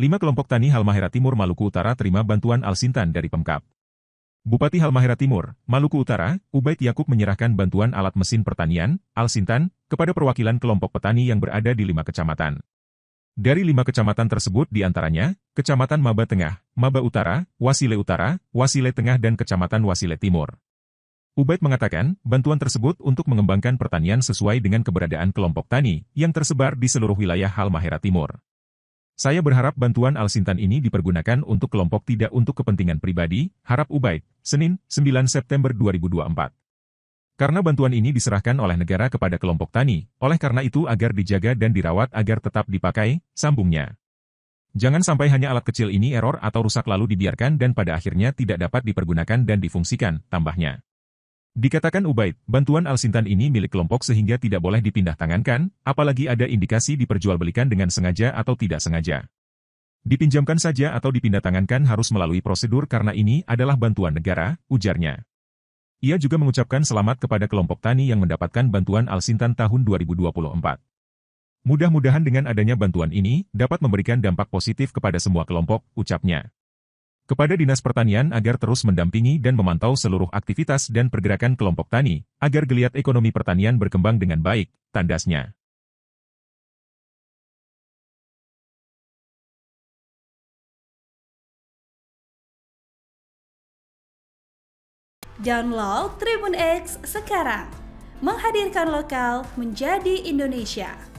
Lima kelompok tani Halmahera Timur Maluku Utara terima bantuan Al-Sintan dari Pemkap. Bupati Halmahera Timur, Maluku Utara, Ubaid Yakub menyerahkan bantuan alat mesin pertanian, Al-Sintan, kepada perwakilan kelompok petani yang berada di lima kecamatan. Dari lima kecamatan tersebut diantaranya, Kecamatan Maba Tengah, Maba Utara, Wasile Utara, Wasile Tengah dan Kecamatan Wasile Timur. Ubaid mengatakan, bantuan tersebut untuk mengembangkan pertanian sesuai dengan keberadaan kelompok tani yang tersebar di seluruh wilayah Halmahera Timur. Saya berharap bantuan Al-Sintan ini dipergunakan untuk kelompok tidak untuk kepentingan pribadi, harap Ubaid, Senin, 9 September 2024. Karena bantuan ini diserahkan oleh negara kepada kelompok tani, oleh karena itu agar dijaga dan dirawat agar tetap dipakai, sambungnya. Jangan sampai hanya alat kecil ini error atau rusak lalu dibiarkan dan pada akhirnya tidak dapat dipergunakan dan difungsikan, tambahnya. Dikatakan Ubaid, bantuan Al-Sintan ini milik kelompok sehingga tidak boleh dipindah tangankan, apalagi ada indikasi diperjualbelikan dengan sengaja atau tidak sengaja. Dipinjamkan saja atau dipindah tangankan harus melalui prosedur karena ini adalah bantuan negara, ujarnya. Ia juga mengucapkan selamat kepada kelompok tani yang mendapatkan bantuan Al-Sintan tahun 2024. Mudah-mudahan dengan adanya bantuan ini, dapat memberikan dampak positif kepada semua kelompok, ucapnya kepada Dinas Pertanian agar terus mendampingi dan memantau seluruh aktivitas dan pergerakan kelompok tani, agar geliat ekonomi pertanian berkembang dengan baik, tandasnya. Download Tribun X sekarang, menghadirkan lokal menjadi Indonesia.